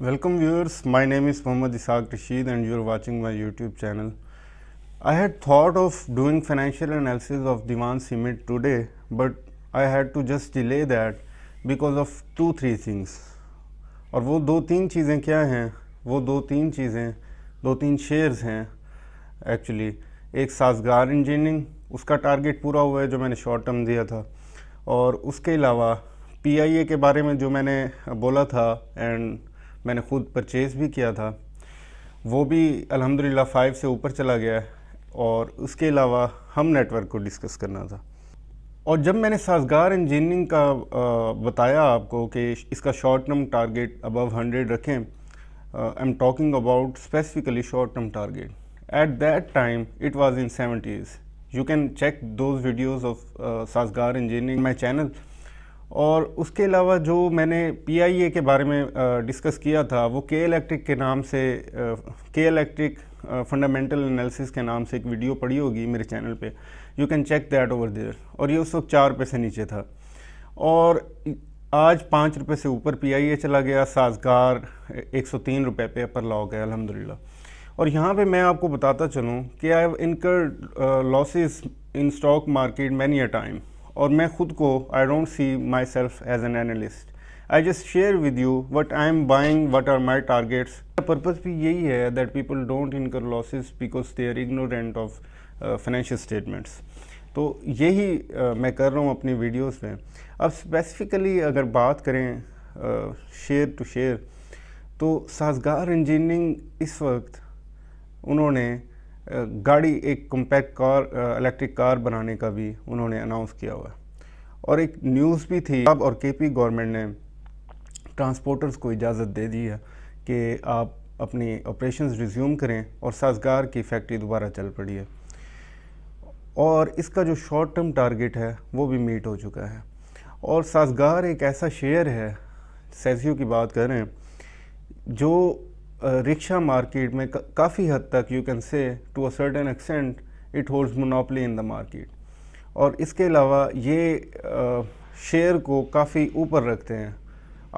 Welcome viewers, my name is Mohammad Isaq Rashid and you are watching my YouTube channel. I had thought of doing financial analysis of Diwan Cement today but I had to just delay that because of two three things. और वो दो तीन चीज़ें क्या हैं वो दो तीन चीज़ें दो तीन शेयर्स हैं एक्चुअली एक साजगार इंजीनियरिंग उसका टारगेट पूरा हुआ है जो मैंने शॉर्ट टर्म दिया था और उसके अलावा पीआईए के बारे में जो मैंने बोला था एंड मैंने ख़ुद परचेज़ भी किया था वो भी अल्हम्दुलिल्लाह फ़ाइव से ऊपर चला गया है और उसके अलावा हम नेटवर्क को डिस्कस करना था और जब मैंने साजगार इंजीनियरिंग का आ, बताया आपको कि इसका short term target above hundred रखें I am talking about specifically short term target at that time it was in seventies you can check those videos of Sajgar engineering my channel और उसके अलावा जो मैंने पीआईए के बारे में डिस्कस किया था वो के इलेक्ट्रिक के नाम से के इलेक्ट्रिक फंडामेंटल एनालिसिस के नाम से एक वीडियो पड़ी होगी मेरे चैनल पे you can check that over there और ये उस वक्त चार रुपये से नीचे था और आज पाँच रुपये से ऊपर पीआईए चला गया साजगार एक सौ तीन रुपये पे पर लॉक है अलहमदिल्ला और यहाँ पर मैं आपको बताता चलूँ कि I have incur losses in stock market many a time और मैं खुद को I don't see myself as an analyst I just share with you what I am buying what are my targets purpose भी यही है that people don't incur losses because they are ignorant of financial statements तो यही uh, मैं कर रहा हूँ अपनी वीडियोज़ में अब स्पेसिफिकली अगर बात करें शेयर टू शेयर तो साजगार इंजीनियरिंग इस वक्त उन्होंने गाड़ी एक कॉम्पैक्ट कार इलेक्ट्रिक कार बनाने का भी उन्होंने अनाउंस किया हुआ और एक न्यूज़ भी थी अब और केपी गवर्नमेंट ने ट्रांसपोर्टर्स को इजाज़त दे दी है कि आप अपनी ऑपरेशंस रिज्यूम करें और साजगार की फैक्ट्री दोबारा चल पड़ी है और इसका जो शॉर्ट टर्म टारगेट है वो भी मीट हो चुका है और साजगार एक ऐसा शेयर है सेजियो की बात करें जो रिक्शा मार्केट में काफ़ी हद तक you can say to a certain extent it holds monopoly in the market और इसके अलावा ये शेयर को काफ़ी ऊपर रखते हैं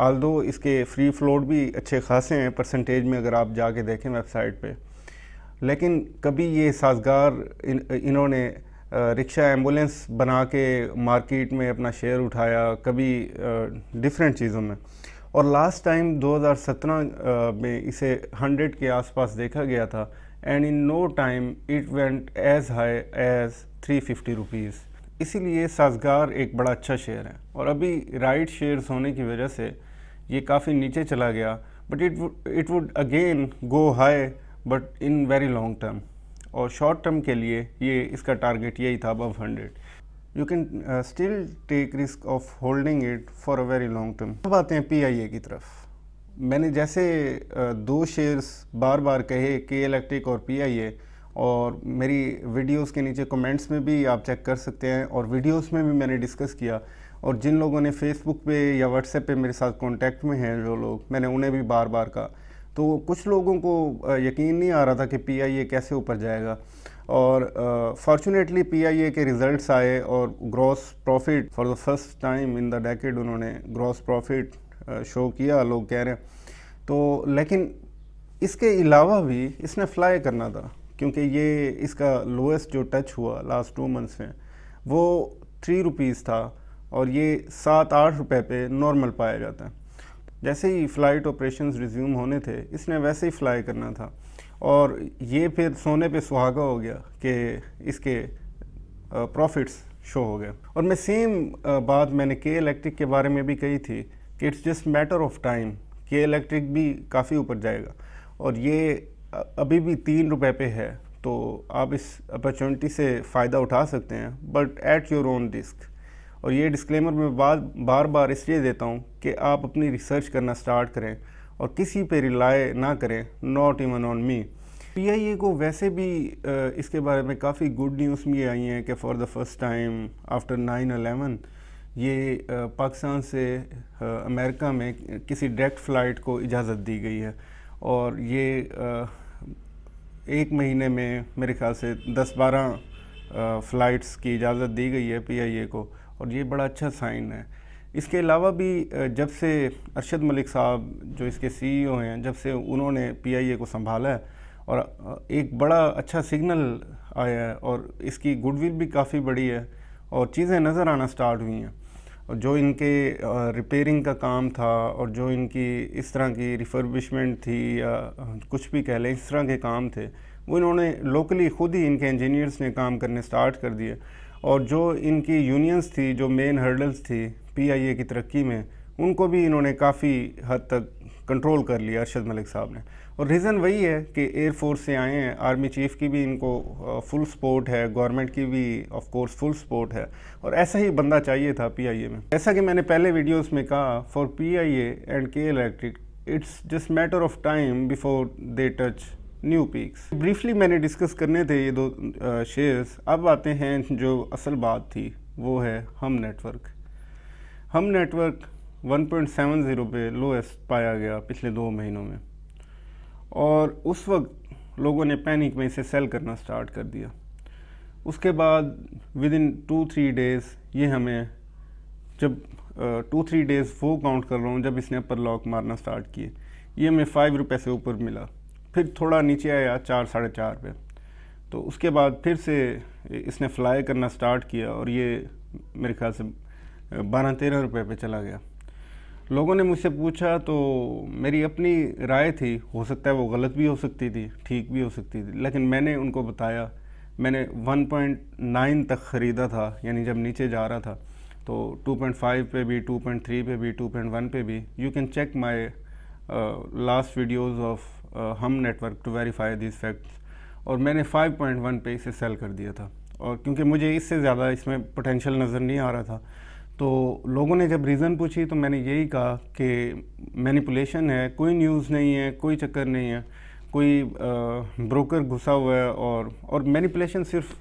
आल दो इसके फ्री फ्लोट भी अच्छे खासे हैं परसेंटेज में अगर आप जाके देखें वेबसाइट पे लेकिन कभी ये साजगार इन, इन्होंने रिक्शा एम्बुलेंस बना के मार्केट में अपना शेयर उठाया कभी डिफरेंट चीज़ों में और लास्ट टाइम 2017 में इसे 100 के आसपास देखा गया था and in no time it went as high as three fifty rupees इसीलिए साजगार एक बड़ा अच्छा शेयर है और अभी राइट शेयर्स होने की वजह से ये काफ़ी नीचे चला गया but it it would again go high but in very long term और शॉर्ट टर्म के लिए ये इसका टारगेट यही था अब hundred you can still take risk of holding it for a very long term अब आते हैं ए की तरफ मैंने जैसे uh, दो शेयर्स बार बार कहे के इलेक्ट्रिक और ए और मेरी वीडियोस के नीचे कमेंट्स में भी आप चेक कर सकते हैं और वीडियोस में भी मैंने डिस्कस किया और जिन लोगों ने फेसबुक पे या व्हाट्सएप पे मेरे साथ कांटेक्ट में हैं जो लोग मैंने उन्हें भी बार बार कहा तो कुछ लोगों को uh, यकीन नहीं आ रहा था कि ए कैसे ऊपर जाएगा और फॉर्चुनेटली पीआईए के रिजल्ट्स आए और gross profit for the first time in the decade उन्होंने ग्रॉस प्रॉफिट शो किया लोग कह रहे हैं तो लेकिन इसके अलावा भी इसने फ्लाई करना था क्योंकि ये इसका लोएस्ट जो टच हुआ लास्ट टू मंथ्स में वो थ्री रुपीज़ था और ये सात आठ रुपए पे नॉर्मल पाया जाता है जैसे ही फ़्लाइट ऑपरेशंस रिज्यूम होने थे इसने वैसे ही फ्लाई करना था और ये फिर सोने पे सुहागा हो गया कि इसके प्रॉफिट्स शो हो गए और मैं सेम बात मैंने के इलेक्ट्रिक के बारे में भी कही थी कि it's just matter of time K electric भी काफ़ी ऊपर जाएगा और ये अभी भी तीन रुपए पे है तो आप इस अपॉर्चुनिटी से फ़ायदा उठा सकते हैं but at your own risk और ये डिस्क्लेमर मैं बार बार बार इसलिए देता हूँ कि आप अपनी रिसर्च करना स्टार्ट करें और किसी पे रिलाय ना करें नॉट इवन ऑन मी पी को वैसे भी इसके बारे में काफ़ी गुड न्यूज़ भी आई हैं कि for the first time after nine eleven ये पाकिस्तान से अमेरिका में किसी डायरेक्ट फ़्लाइट को इजाज़त दी गई है और ये एक महीने में मेरे ख्याल से दस बारह फ़्लाइट्स की इजाज़त दी गई है पी को और ये बड़ा अच्छा साइन है इसके अलावा भी जब से अरशद मलिक साहब जो इसके सीईओ e हैं जब से उन्होंने पीआईए को संभाला है और एक बड़ा अच्छा सिग्नल आया है और इसकी गुडविल भी काफ़ी बड़ी है और चीज़ें नज़र आना स्टार्ट हुई हैं और जो इनके रिपेयरिंग का काम था और जो इनकी इस तरह की रिफर्बिशमेंट थी या कुछ भी कह लें इस तरह के काम थे वो इन्होंने लोकली ख़ुद ही इनके इंजीनियर्स ने काम करने स्टार्ट कर दिए और जो इनकी यूनियंस थी जो मेन हर्डल्स थी पीआईए की तरक्की में उनको भी इन्होंने काफ़ी हद तक कंट्रोल कर लिया अरशद मलिक साहब ने और रीज़न वही है कि एयरफोर्स से आए हैं आर्मी चीफ की भी इनको फुल सपोर्ट है गवर्नमेंट की भी ऑफ कोर्स फुल सपोर्ट है और ऐसा ही बंदा चाहिए था पीआईए में जैसा कि मैंने पहले वीडियोस में कहा for PIA and K electric it's just matter of time before they touch new peaks briefly मैंने डिस्कस करने थे ये दो शेयर्स अब आते हैं जो असल बात थी वो है हम नेटवर्क हम नेटवर्क 1.70 पे लोएस्ट पाया गया पिछले दो महीनों में और उस वक्त लोगों ने पैनिक में इसे सेल करना स्टार्ट कर दिया उसके बाद within two three days ये हमें जब टू थ्री डेज़ वो काउंट कर रहा हूँ जब इसने अपर लॉक मारना स्टार्ट किए ये हमें फ़ाइव रुपये से ऊपर मिला फिर थोड़ा नीचे आया चार साढ़े चार पे तो उसके बाद फिर से इसने फ्लाई करना स्टार्ट किया और ये मेरे ख्याल से बारह तेरह रुपये पर चला गया लोगों ने मुझसे पूछा तो मेरी अपनी राय थी हो सकता है वो गलत भी हो सकती थी ठीक भी हो सकती थी लेकिन मैंने उनको बताया मैंने 1.9 तक ख़रीदा था यानी जब नीचे जा रहा था तो 2.5 पे भी 2.3 पे भी 2.1 पे भी you can check my last videos of Hum network to verify this facts और मैंने 5.1 पे इसे सेल कर दिया था और क्योंकि मुझे इससे ज़्यादा इसमें पोटेंशियल नज़र नहीं आ रहा था तो लोगों ने जब रीज़न पूछी तो मैंने यही कहा कि मैनिपुलेशन है कोई न्यूज़ नहीं है कोई चक्कर नहीं है कोई ब्रोकर घुसा हुआ है और और मैनिपुलेशन सिर्फ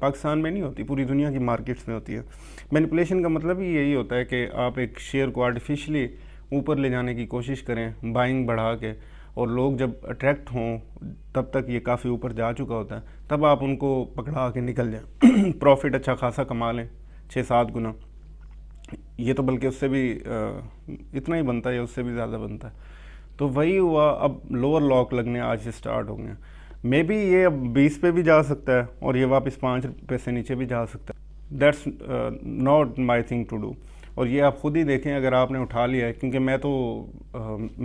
पाकिस्तान में नहीं होती पूरी दुनिया की मार्केट्स में होती है मैनिपुलेशन का मतलब ही यही होता है कि आप एक शेयर को आर्टिफिशली ऊपर ले जाने की कोशिश करें बाइंग बढ़ा के और लोग जब अट्रैक्ट हों तब तक ये काफ़ी ऊपर जा चुका होता है तब आप उनको पकड़ा के निकल जाएं प्रॉफिट अच्छा खासा कमा लें छः सात गुना ये तो बल्कि उससे भी इतना ही बनता है या उससे भी ज़्यादा बनता है तो वही हुआ अब लोअर लॉक लगने आज से स्टार्ट हो गए मे बी ये अब बीस पे भी जा सकता है और ये वापस पाँच रुपये से नीचे भी जा सकता है that's not my thing to do और ये आप ख़ुद ही देखें अगर आपने उठा लिया है क्योंकि मैं तो आ,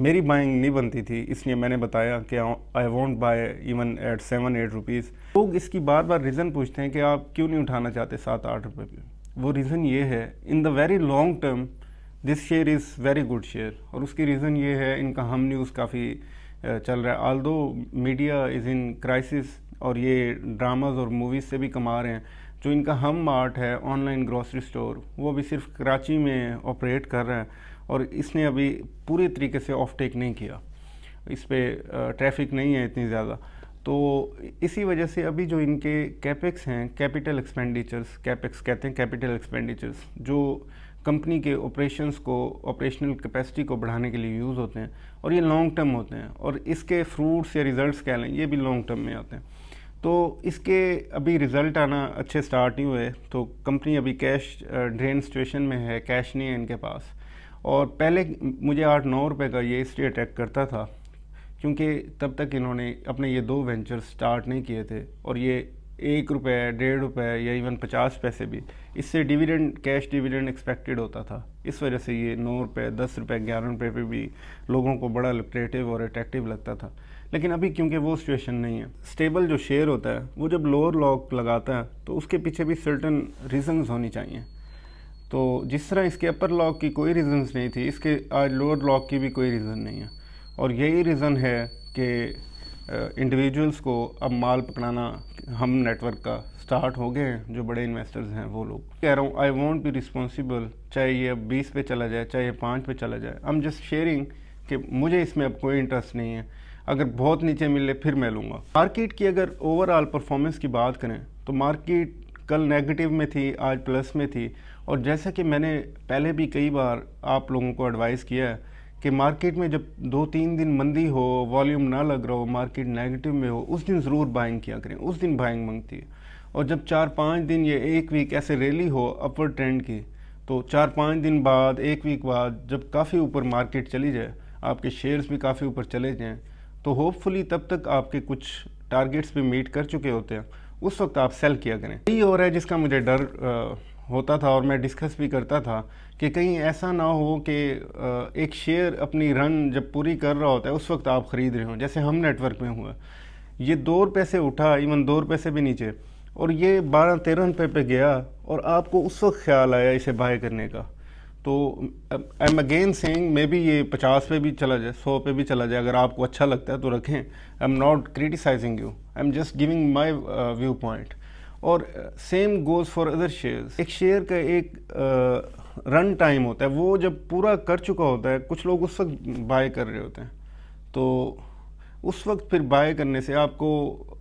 मेरी बाइंग नहीं बनती थी इसलिए मैंने बताया कि I won't buy even at seven eight rupees लोग इसकी बार बार रीज़न पूछते हैं कि आप क्यों नहीं उठाना चाहते सात आठ रुपये पर वो रीज़न ये है in the very long term this share is very good share और उसकी रीज़न ये है इनका हम न्यूज़ काफ़ी चल रहा है आल दो मीडिया इज़ इन क्राइसिस और ये ड्रामाज और मूवीज़ से भी कमा रहे हैं जो इनका हम मार्ट है ऑनलाइन ग्रॉसरी स्टोर वो अभी सिर्फ कराची में ऑपरेट कर रहा है और इसने अभी पूरे तरीके से ऑफ टेक नहीं किया इस पर ट्रैफिक नहीं है इतनी ज़्यादा तो इसी वजह से अभी जो इनके कैपेक्स हैं कैपिटल एक्सपेंडिचर्स कैपेक्स कहते हैं कैपिटल एक्सपेंडिचर्स जो कंपनी के ऑपरेशंस को ऑपरेशनल कैपेसिटी को बढ़ाने के लिए यूज़ होते हैं और ये लॉन्ग टर्म होते हैं और इसके फ्रूट्स या रिज़ल्ट्स कह लें ये भी लॉन्ग टर्म में आते हैं तो इसके अभी रिज़ल्ट आना अच्छे स्टार्ट नहीं हुए तो कंपनी अभी कैश ड्रेन सिचुएशन में है कैश नहीं है इनके पास और पहले मुझे आठ नौ रुपये का ये इसलिए अटैक करता था क्योंकि तब तक इन्होंने अपने ये दो वेंचर स्टार्ट नहीं किए थे और ये एक रुपये डेढ़ रुपये या इवन पचास पैसे भी इससे डिविडेंड कैश डिविडेंड एक्सपेक्टेड होता था इस वजह से ये नौ रुपये दस रुपये ग्यारह रुपये पर भी लोगों को बड़ा लुक्रेटिव और अट्रैक्टिव लगता था लेकिन अभी क्योंकि वो सिचुएशन नहीं है स्टेबल जो शेयर होता है वो जब लोअर लॉक लगाता है तो उसके पीछे भी सर्टन रीजंस होनी चाहिए तो जिस तरह इसके अपर लॉक की कोई रीज़न्स नहीं थी इसके आज लोअर लॉक की भी कोई रीज़न नहीं है और यही रीज़न है कि इंडिविजुअल्स को अब माल पकड़ाना हम नेटवर्क का स्टार्ट हो गए हैं जो बड़े इन्वेस्टर्स हैं वो लोग कह रहा हूँ आई वॉन्ट बी रिस्पॉन्सिबल चाहे ये अब बीस पे चला जाए चाहे पाँच पे चला जाए आई एम जस्ट शेयरिंग कि मुझे इसमें अब कोई इंटरेस्ट नहीं है अगर बहुत नीचे मिले फिर मैं लूँगा मार्केट की अगर ओवरऑल परफॉर्मेंस की बात करें तो मार्केट कल नेगेटिव में थी आज प्लस में थी और जैसा कि मैंने पहले भी कई बार आप लोगों को एडवाइस किया है कि मार्केट में जब दो तीन दिन मंदी हो वॉल्यूम ना लग रहा हो मार्केट नेगेटिव में हो उस दिन ज़रूर बाइंग किया करें उस दिन बाइंग मंगती है और जब चार पाँच दिन या एक वीक ऐसे रैली हो अपवर्ड ट्रेंड की तो चार पाँच दिन बाद एक वीक बाद जब काफ़ी ऊपर मार्केट चली जाए आपके शेयर्स भी काफ़ी ऊपर चले जाएँ तो होपफुली तब तक आपके कुछ टारगेट्स भी मीट कर चुके होते हैं उस वक्त आप सेल किया करें यही और है जिसका मुझे डर आ, होता था और मैं डिस्कस भी करता था कि कहीं ऐसा ना हो कि एक शेयर अपनी रन जब पूरी कर रहा होता है उस वक्त आप ख़रीद रहे हो जैसे हम नेटवर्क में हुआ ये दो रुपये से उठा इवन दो रुपये से भी नीचे और ये बारह तेरह रुपये पे गया और आपको उस वक्त ख्याल आया इसे बाय करने का तो I am again saying maybe ये पचास पे भी चला जाए सौ पे भी चला जाए अगर आपको अच्छा लगता है तो रखें I am not criticising you I am just giving my view point और same goes for other shares एक शेयर का एक रन uh, टाइम होता है वो जब पूरा कर चुका होता है कुछ लोग उस वक्त बाय कर रहे होते हैं तो उस वक्त फिर बाय करने से आपको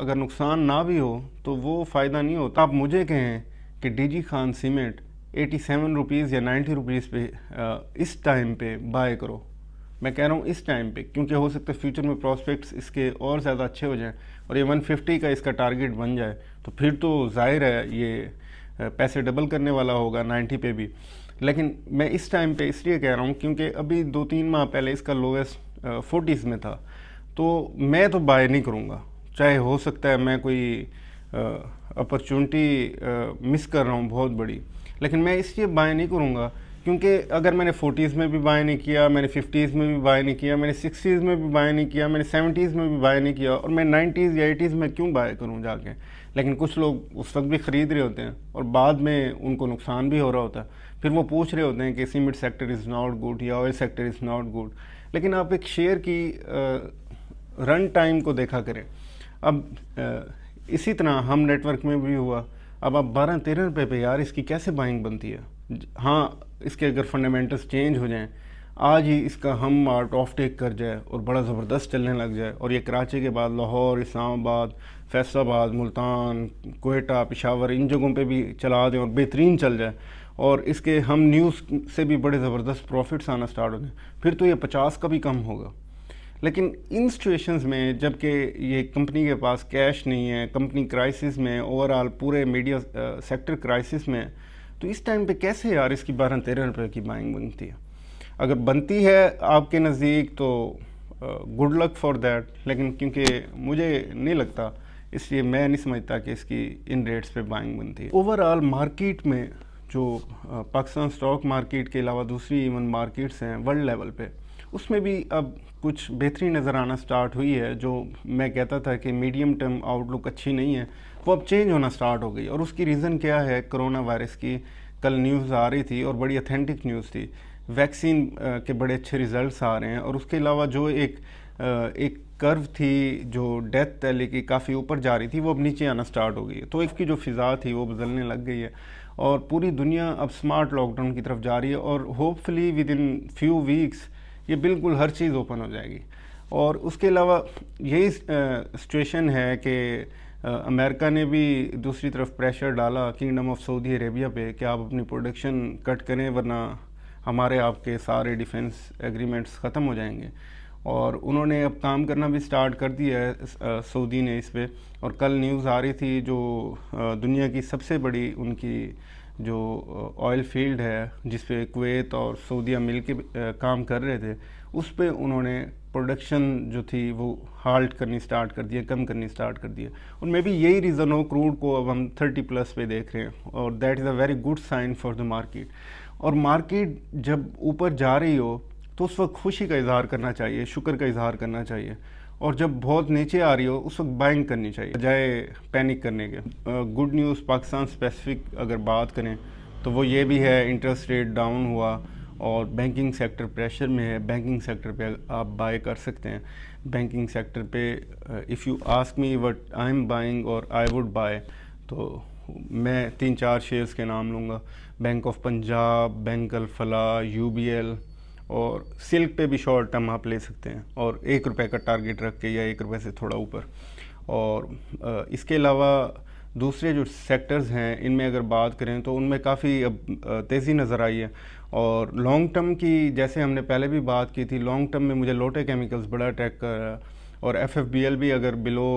अगर नुकसान ना भी हो तो वो फ़ायदा नहीं होता आप मुझे कहें कि DG Khan cement eighty seven rupees या नाइन्टी रुपीज़ पे इस टाइम पे बाय करो मैं कह रहा हूँ इस टाइम पे क्योंकि हो सकता है फ्यूचर में प्रॉस्पेक्ट्स इसके और ज़्यादा अच्छे हो जाएं और ये 150 का इसका टारगेट बन जाए तो फिर तो जाहिर है ये पैसे डबल करने वाला होगा 90 पे भी लेकिन मैं इस टाइम पे इसलिए कह रहा हूँ क्योंकि अभी दो तीन माह पहले इसका लोवेस्ट फोर्टीज़ में था तो मैं तो बाय नहीं करूँगा चाहे हो सकता है मैं कोई अपॉर्चुनिटी मिस कर रहा हूँ बहुत बड़ी लेकिन मैं इसलिए बाय नहीं करूँगा क्योंकि अगर मैंने फोटीज़ में भी बाय नहीं किया मैंने फिफ्टीज़ में भी बाय नहीं किया मैंने सिक्सटीज़ में भी बाय नहीं किया मैंने सेवेंटीज़ में भी बाय नहीं किया और मैं नाइन्टीज़ या एटीज़ में क्यों बाय करूँ जाके लेकिन कुछ लोग उस वक्त भी ख़रीद रहे होते हैं और बाद में उनको नुकसान भी हो रहा होता है फिर वो पूछ रहे होते हैं कि cement sector is not good या oil sector is not good लेकिन आप एक शेयर की रन टाइम को देखा करें अब इसी तरह हम नेटवर्क में भी हुआ अब आप बारह तेरह रुपये पे यार इसकी कैसे बाइंग बनती है हाँ इसके अगर फंडामेंटल्स चेंज हो जाएं आज ही इसका हम मार्ट ऑफ टेक कर जाए और बड़ा ज़बरदस्त चलने लग जाए और ये कराची के बाद लाहौर इस्लामाबाद फैसलाबाद मुल्तान कोयटा पिशावर इन जगहों पे भी चला दें और बेहतरीन चल जाए और इसके हम न्यूज़ से भी बड़े ज़बरदस्त प्रॉफिट्स आना स्टार्ट हो जाए फिर तो ये पचास का भी कम होगा लेकिन इन सिचुएशंस में जबकि ये कंपनी के पास कैश नहीं है कंपनी क्राइसिस में ओवरऑल पूरे मीडिया सेक्टर क्राइसिस में तो इस टाइम पे कैसे यार इसकी बारह तेरह रुपये की बाइंग बनती है अगर बनती है आपके नज़दीक तो गुड लक फॉर दैट लेकिन क्योंकि मुझे नहीं लगता इसलिए मैं नहीं समझता कि इसकी इन रेट्स पे बाइंग बनती है ओवरऑल मार्केट में जो पाकिस्तान स्टॉक मार्केट के अलावा दूसरी इवन मार्केट्स हैं वर्ल्ड लेवल पर उसमें भी अब कुछ बेहतरी नज़र आना स्टार्ट हुई है जो मैं कहता था कि मीडियम टर्म आउटलुक अच्छी नहीं है वो अब चेंज होना स्टार्ट हो गई और उसकी रीज़न क्या है कोरोना वायरस की कल न्यूज़ आ रही थी और बड़ी अथेंटिक न्यूज़ थी वैक्सीन के बड़े अच्छे रिज़ल्ट आ रहे हैं और उसके अलावा जो एक एक कर्व थी जो डेथ तले की काफ़ी ऊपर जा रही थी वो अब नीचे आना स्टार्ट हो गई है तो इसकी जो फिज़ा थी वो बदलने लग गई है और पूरी दुनिया अब स्मार्ट लॉकडाउन की तरफ जा रही है और hopefully within few weeks ये बिल्कुल हर चीज़ ओपन हो जाएगी और उसके अलावा यही सिचुएशन है कि अमेरिका ने भी दूसरी तरफ प्रेशर डाला किंगडम ऑफ सऊदी अरेबिया पे कि आप अपनी प्रोडक्शन कट करें वरना हमारे आपके सारे डिफेंस एग्रीमेंट्स ख़त्म हो जाएंगे और उन्होंने अब काम करना भी स्टार्ट कर दिया है सऊदी ने इस पर और कल न्यूज़ आ रही थी जो दुनिया की सबसे बड़ी उनकी जो ऑयल फील्ड है जिस पे कुवैत और सऊदीया मिल के काम कर रहे थे उस पर उन्होंने प्रोडक्शन जो थी वो हाल्ट करनी स्टार्ट कर दिया कम करनी स्टार्ट कर दिया और मे बी यही रीज़न हो क्रूड को अब हम 30 प्लस पे देख रहे हैं और that is a very good sign for the market और मार्केट जब ऊपर जा रही हो तो उस वक्त खुशी का इजहार करना चाहिए शुक्र का इजहार करना चाहिए और जब बहुत नीचे आ रही हो उस वक्त बाइंग करनी चाहिए बजाय पैनिक करने के गुड न्यूज़ पाकिस्तान स्पेसिफिक अगर बात करें तो वो ये भी है इंटरेस्ट रेट डाउन हुआ और बैंकिंग सेक्टर प्रेशर में है बैंकिंग सेक्टर पे आप बाय कर सकते हैं बैंकिंग सेक्टर पे if you ask me what I am buying और आई वुड बाय तो मैं तीन चार शेयर्स के नाम लूँगा bank of Punjab bank Alfalah U B L और सिल्क पे भी शॉर्ट टर्म आप ले सकते हैं और एक रुपये का टारगेट रख के या एक रुपये से थोड़ा ऊपर और इसके अलावा दूसरे जो सेक्टर्स हैं इनमें अगर बात करें तो उनमें काफ़ी अब तेज़ी नज़र आई है और लॉन्ग टर्म की जैसे हमने पहले भी बात की थी लॉन्ग टर्म में मुझे लोटे केमिकल्स बड़ा अटैक कर रहा और एफ भी अगर बिलो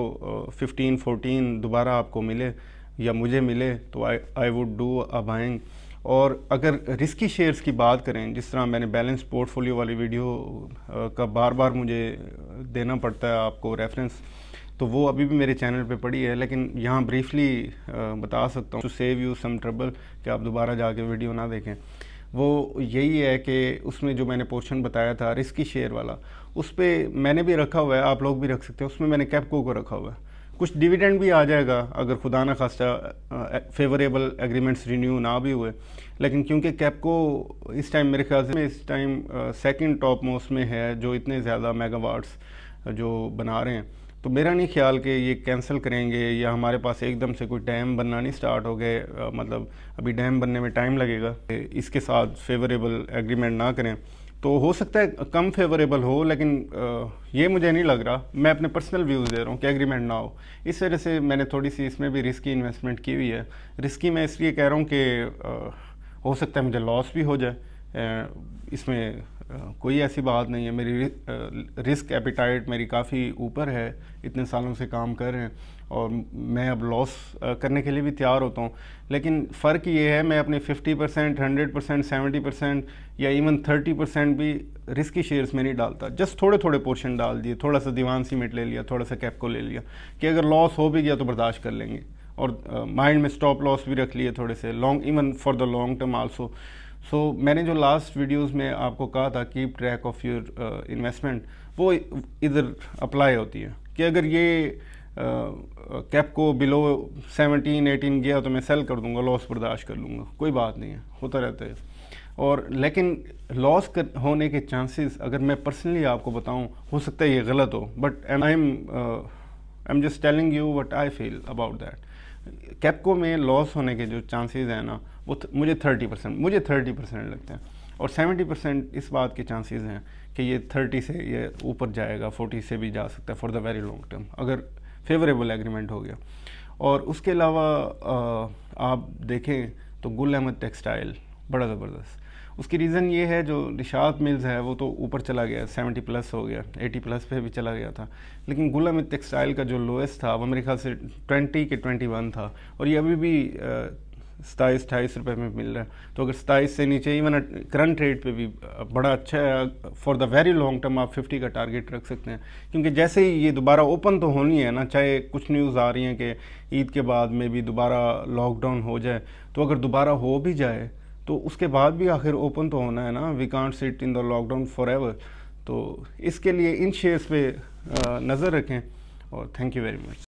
फिफ्टीन फोटीन दोबारा आपको मिले या मुझे मिले तो I I would do a buying और अगर रिस्की शेयर्स की बात करें जिस तरह मैंने बैलेंस पोर्टफोलियो वाली वीडियो का बार बार मुझे देना पड़ता है आपको रेफरेंस तो वो अभी भी मेरे चैनल पे पड़ी है लेकिन यहाँ ब्रीफली बता सकता हूँ to save you some trouble कि आप दोबारा जाके वीडियो ना देखें वो यही है कि उसमें जो मैंने पोर्शन बताया था रिस्की शेयर वाला उस पर मैंने भी रखा हुआ है आप लोग भी रख सकते हैं उसमें मैंने कैपको को रखा हुआ है कुछ डिविडेंड भी आ जाएगा अगर खुदा न खास्ता फेवरेबल एग्रीमेंट्स रिन्यू ना भी हुए लेकिन क्योंकि कैपको इस टाइम मेरे ख्याल से इस टाइम सेकंड टॉप मोस्ट में है जो इतने ज़्यादा मेगावाट्स जो बना रहे हैं तो मेरा नहीं ख्याल कि ये कैंसिल करेंगे या हमारे पास एकदम से कोई डैम बनना नहीं स्टार्ट हो गए मतलब अभी डैम बनने में टाइम लगेगा इसके साथ फेवरेबल एग्रीमेंट ना करें तो हो सकता है कम फेवरेबल हो लेकिन ये मुझे नहीं लग रहा मैं अपने पर्सनल व्यूज़ दे रहा हूँ कि एग्रीमेंट ना हो इस वजह से मैंने थोड़ी सी इसमें भी रिस्की इन्वेस्टमेंट की हुई है रिस्की मैं इसलिए कह रहा हूँ कि हो सकता है मुझे लॉस भी हो जाए इसमें कोई ऐसी बात नहीं है मेरी रिस्क एपिटाइट मेरी काफ़ी ऊपर है इतने सालों से काम कर रहे हैं और मैं अब लॉस करने के लिए भी तैयार होता हूँ लेकिन फ़र्क ये है मैं अपने 50 percent hundred percent seventy percent या इवन 30 परसेंट भी रिस्की शेयर्स में नहीं डालता जस्ट थोड़े थोड़े पोर्शन डाल दिए थोड़ा सा दीवान सीमेंट ले लिया थोड़ा सा कैपको ले लिया कि अगर लॉस हो भी गया तो बर्दाश्त कर लेंगे और माइंड uh, में स्टॉप लॉस भी रख लिए थोड़े से long even for the long term also so मैंने जो लास्ट वीडियोस में आपको कहा था keep track of your investment वो इधर अप्लाई होती है कि अगर ये कैप को बिलो 17, 18 गया तो मैं सेल कर दूंगा लॉस बर्दाश्त कर लूँगा कोई बात नहीं है होता रहता है और लेकिन लॉस होने के चांसेस अगर मैं पर्सनली आपको बताऊं हो सकता है ये गलत हो but I am I am just telling you what I feel about that Kapco में लॉस होने के जो चांसेस हैं ना वो मुझे थर्टी परसेंट मुझे थर्टी परसेंट लगते हैं और सेवेंटी परसेंट इस बात के चांसेस हैं कि ये थर्टी से ये ऊपर जाएगा फोर्टी से भी जा सकता है for the very long term अगर फेवरेबल एग्रीमेंट हो गया और उसके अलावा आप देखें तो गुल अहमद टेक्सटाइल बड़ा ज़बरदस्त उसकी रीज़न ये है जो निशात मिल्स है वो तो ऊपर चला गया सेवेंटी प्लस हो गया एटी प्लस पे भी चला गया था लेकिन गुल अहमद टेक्सटाइल का जो लोएस्ट था वो मेरे से ट्वेंटी के ट्वेंटी वन था और ये अभी भी सताईस अठाईस रुपये में मिल रहा है तो अगर सताईस से नीचे इवन करंट रेट पे भी बड़ा अच्छा है for the very long term आप 50 का टारगेट रख सकते हैं क्योंकि जैसे ही ये दोबारा ओपन तो होनी है ना चाहे कुछ न्यूज़ आ रही हैं कि ईद के बाद में भी दोबारा लॉकडाउन हो जाए तो अगर दोबारा हो भी जाए तो उसके बाद भी आखिर ओपन तो होना है ना we can't sit in the lockdown forever तो इसके लिए इन शेयर्स पे नज़र रखें और थैंक यू वेरी मच